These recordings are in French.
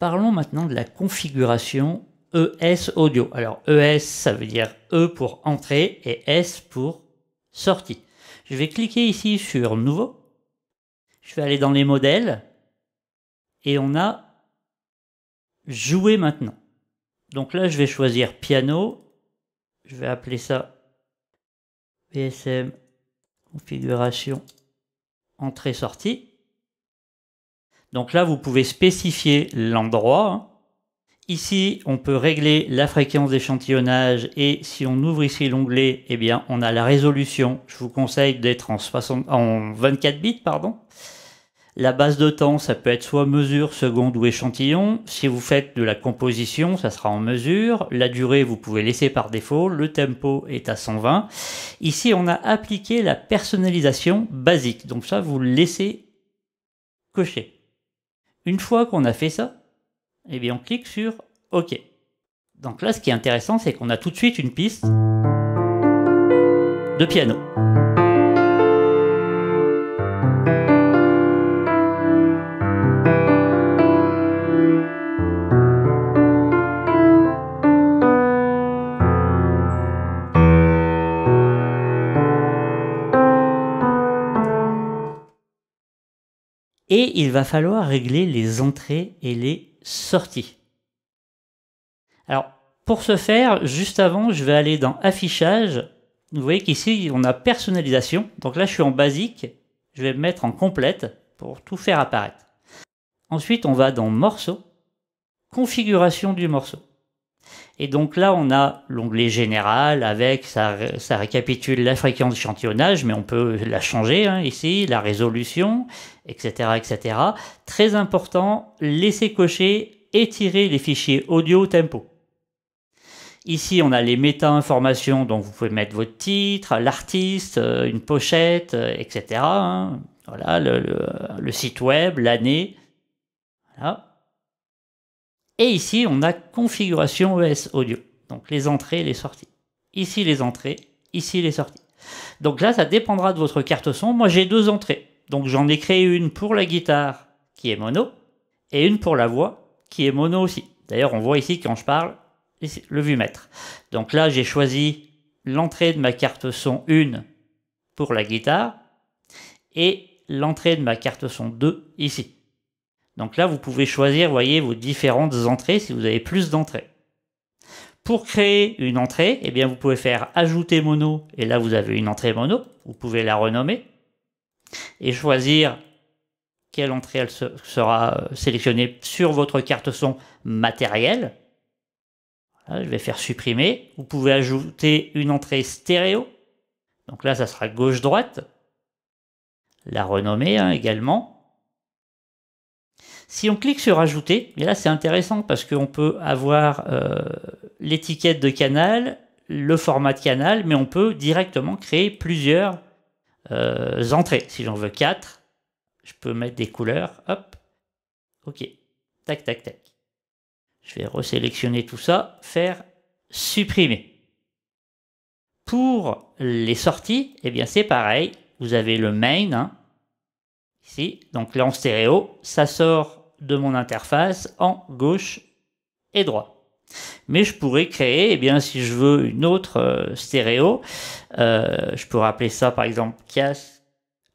Parlons maintenant de la configuration ES audio. Alors ES, ça veut dire E pour entrée et S pour sortie. Je vais cliquer ici sur Nouveau. Je vais aller dans les modèles. Et on a Jouer maintenant. Donc là, je vais choisir Piano. Je vais appeler ça BSM Configuration Entrée-Sortie. Donc là, vous pouvez spécifier l'endroit. Ici, on peut régler la fréquence d'échantillonnage et si on ouvre ici l'onglet, eh bien, on a la résolution. Je vous conseille d'être en, en 24 bits, pardon. La base de temps, ça peut être soit mesure, seconde ou échantillon. Si vous faites de la composition, ça sera en mesure. La durée, vous pouvez laisser par défaut. Le tempo est à 120. Ici, on a appliqué la personnalisation basique. Donc ça, vous le laissez cocher. Une fois qu'on a fait ça, eh bien on clique sur OK. Donc là, ce qui est intéressant, c'est qu'on a tout de suite une piste de piano. et il va falloir régler les entrées et les sorties. Alors, pour ce faire, juste avant, je vais aller dans Affichage. Vous voyez qu'ici, on a Personnalisation. Donc là, je suis en basique. Je vais me mettre en complète pour tout faire apparaître. Ensuite, on va dans Morceau, Configuration du morceau. Et donc là, on a l'onglet général avec, ça, récapitule la fréquence d'échantillonnage, mais on peut la changer hein, ici, la résolution, etc., etc. Très important, laisser cocher étirer les fichiers audio tempo. Ici, on a les méta-informations, donc vous pouvez mettre votre titre, l'artiste, euh, une pochette, euh, etc. Hein. Voilà, le, site web, l'année. Et ici, on a configuration OS e audio. Donc les entrées et les sorties. Ici les entrées, ici les sorties. Donc là, ça dépendra de votre carte son. Moi, j'ai deux entrées. Donc j'en ai créé une pour la guitare qui est mono et une pour la voix qui est mono aussi. D'ailleurs, on voit ici quand je parle le vu-mètre. Donc là, j'ai choisi l'entrée de ma carte son 1 pour la guitare et l'entrée de ma carte son 2 ici. Donc là, vous pouvez choisir, voyez, vos différentes entrées si vous avez plus d'entrées. Pour créer une entrée, eh bien, vous pouvez faire ajouter mono, et là, vous avez une entrée mono. Vous pouvez la renommer et choisir quelle entrée elle sera euh, sélectionnée sur votre carte son matérielle. je vais faire supprimer. Vous pouvez ajouter une entrée stéréo. Donc là, ça sera gauche-droite. La renommer hein, également. Si on clique sur Ajouter, et là c'est intéressant parce qu'on peut avoir euh, l'étiquette de canal, le format de canal, mais on peut directement créer plusieurs euh, entrées. Si j'en veux quatre, je peux mettre des couleurs. Hop, ok, tac, tac, tac. Je vais resélectionner tout ça, faire supprimer. Pour les sorties, eh bien c'est pareil. Vous avez le main, hein, ici, donc là en stéréo, ça sort de mon interface en gauche et droit. Mais je pourrais créer, Et eh bien, si je veux une autre euh, stéréo, euh, je peux appeler ça par exemple casque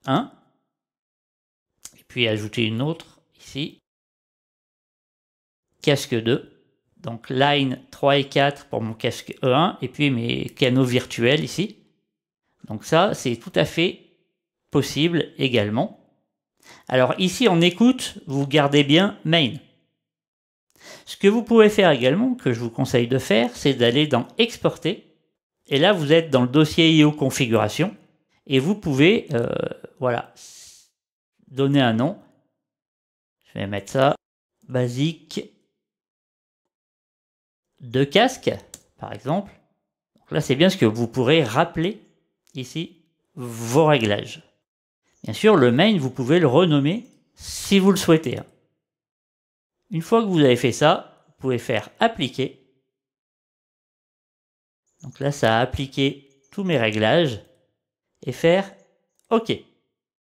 1, et puis ajouter une autre ici, casque 2, donc line 3 et 4 pour mon casque E1, et puis mes canaux virtuels ici. Donc ça, c'est tout à fait possible également. Alors ici, en écoute, vous gardez bien main. Ce que vous pouvez faire également, que je vous conseille de faire, c'est d'aller dans exporter. Et là, vous êtes dans le dossier IO configuration. Et vous pouvez, euh, voilà, donner un nom. Je vais mettre ça, basique de casque, par exemple. là, c'est bien ce que vous pourrez rappeler ici vos réglages. Bien sûr, le main, vous pouvez le renommer si vous le souhaitez. Hein. Une fois que vous avez fait ça, vous pouvez faire appliquer. Donc là, ça a appliqué tous mes réglages et faire OK.